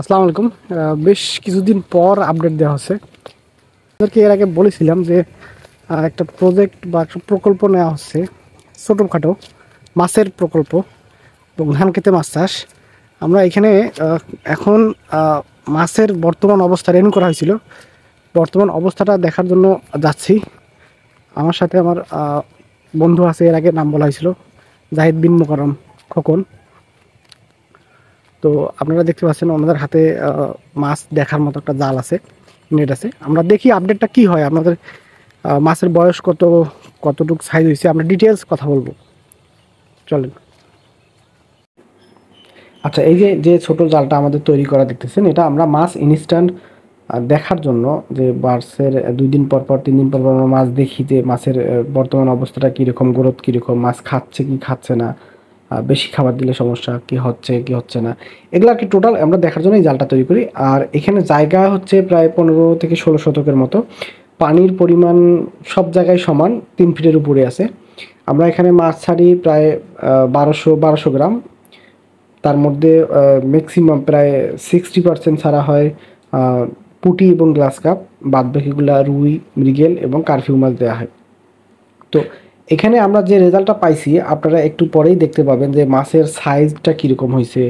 আসসালামু আলাইকুম বেশ কিছুদিন পর আপডেট দেওয়া হচ্ছে আপনাদেরকে এর আগে বলেছিলাম যে একটা প্রজেক্ট বা একটা প্রকল্প নেওয়া হচ্ছে ছোটোখাটো মাছের প্রকল্প এবং ধান খেতে মাছ চাষ আমরা এখানে এখন মাছের বর্তমান অবস্থা রেনু করা হয়েছিল বর্তমান অবস্থাটা দেখার জন্য যাচ্ছি আমার সাথে আমার বন্ধু আছে এর আগে নাম বলা হয়েছিল জাহিদ বিন মোকারম খোকন তো আপনারা দেখতে পাচ্ছেন ওনাদের হাতে মাছ দেখার মতো একটা জাল আছে নেট আছে আমরা দেখি আপডেটটা কি হয় আপনাদের মাছের বয়স কত কতটুক সাইজ হয়েছে আমরা ডিটেলস কথা বলবো চলেন আচ্ছা এই যে যে ছোট জালটা আমাদের তৈরি করা দেখতেছেন এটা আমরা মাছ ইনস্ট্যান্ট দেখার জন্য যে বার্সের দুই দিন পর পর তিন দিন পর পর আমরা মাছ দেখি যে মাছের বর্তমান অবস্থাটা কীরকম গ্রোথ কীরকম মাছ খাচ্ছে কি খাচ্ছে না বেশি খাবার দিলে সমস্যা কি হচ্ছে কি হচ্ছে না এগুলো আর কি টোটাল আমরা দেখার জন্যই জালটা তৈরি করি আর এখানে জায়গা হচ্ছে প্রায় পনেরো থেকে ষোলো শতকের মতো পানির পরিমাণ সব জায়গায় সমান তিন ফিটের উপরে আছে আমরা এখানে মাছ ছাড়ি প্রায় বারোশো বারোশো গ্রাম তার মধ্যে ম্যাক্সিমাম প্রায় সিক্সটি পার্সেন্ট ছাড়া হয় পুটি এবং গ্লাস কাপ বাদ বাকিগুলা রুই মৃগেল এবং কারফিউ মাছ দেওয়া হয় তো এখানে আমরা যে রেজাল্টটা পাইছি আপনারা একটু পরেই দেখতে পাবেন যে মাছের সাইজটা কীরকম হয়েছে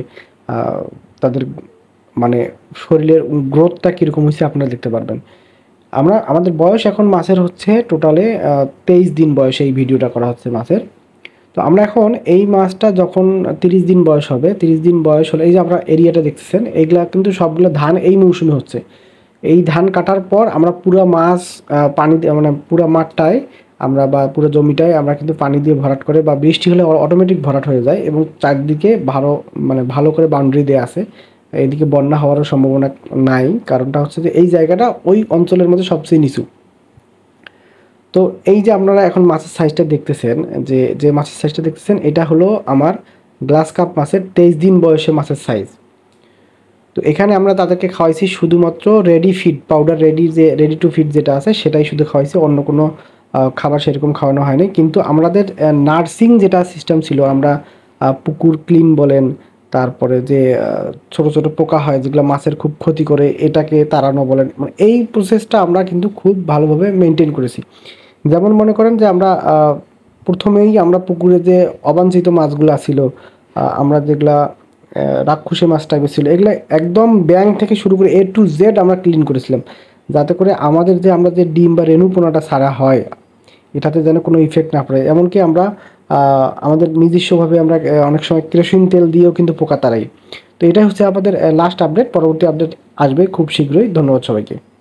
তাদের মানে শরীরের গ্রোথটা কীরকম হয়েছে আপনারা দেখতে পারবেন আমরা আমাদের বয়স এখন মাছের হচ্ছে টোটালে তেইশ দিন বয়সে এই ভিডিওটা করা হচ্ছে মাছের তো আমরা এখন এই মাছটা যখন 30 দিন বয়স হবে 30 দিন বয়স হলে এই যে আমরা এরিয়াটা দেখতেছেন এইগুলা কিন্তু সবগুলো ধান এই মৌসুমে হচ্ছে এই ধান কাটার পর আমরা পুরো মাছ পানি মানে পুরো মাঠটায় আমরা বা পুরো জমিটাই আমরা কিন্তু পানি দিয়ে ভরাট করে বা বৃষ্টি হলে অটোমেটিক ভরাট হয়ে যায় এবং চারদিকে ভালো মানে ভালো করে বাউন্ডারি দেওয়া আছে এদিকে বন্যা হওয়ারও সম্ভাবনা নাই কারণটা হচ্ছে যে এই জায়গাটা ওই অঞ্চলের মধ্যে সবচেয়ে নিচু তো এই যে আপনারা এখন মাছের সাইজটা দেখতেছেন যে যে মাছের সাইজটা দেখতেছেন এটা হলো আমার গ্লাস কাপ মাছের তেইশ দিন বয়সে মাছের সাইজ তো এখানে আমরা তাদেরকে খাওয়াইছি শুধুমাত্র রেডি ফিড পাউডার রেডি যে রেডি টু ফিড যেটা আছে সেটাই শুধু খাওয়াইছি অন্য কোনো খাবার সেরকম খাওয়ানো হয়নি কিন্তু আমাদের নার্সিং যেটা সিস্টেম ছিল আমরা পুকুর ক্লিন বলেন তারপরে যে ছোট ছোট পোকা হয় যেগুলো মাছের খুব ক্ষতি করে এটাকে তাড়ানো বলেন মানে এই প্রসেসটা আমরা কিন্তু খুব ভালোভাবে মেনটেন করেছি যেমন মনে করেন যে আমরা প্রথমেই আমরা পুকুরে যে অবাঞ্ছিত মাছগুলো ছিল আমরা যেগুলা রাক্ষসী মাছ টাইপের ছিল এগুলো একদম ব্যাঙ্ক থেকে শুরু করে এ টু জেড আমরা ক্লিন করেছিলাম যাতে করে আমাদের যে আমরা যে ডিম বা রেণু পোনাটা ছাড়া হয় এটাতে যেন কোনো ইফেক্ট না পড়ে এমনকি আমরা আমাদের নিজস্বভাবে আমরা অনেক সময় কেরোসিন তেল দিয়েও কিন্তু পোকা তাড়াই তো এটাই হচ্ছে আমাদের লাস্ট আপডেট পরবর্তী আপডেট আসবে খুব শীঘ্রই ধন্যবাদ সবাইকে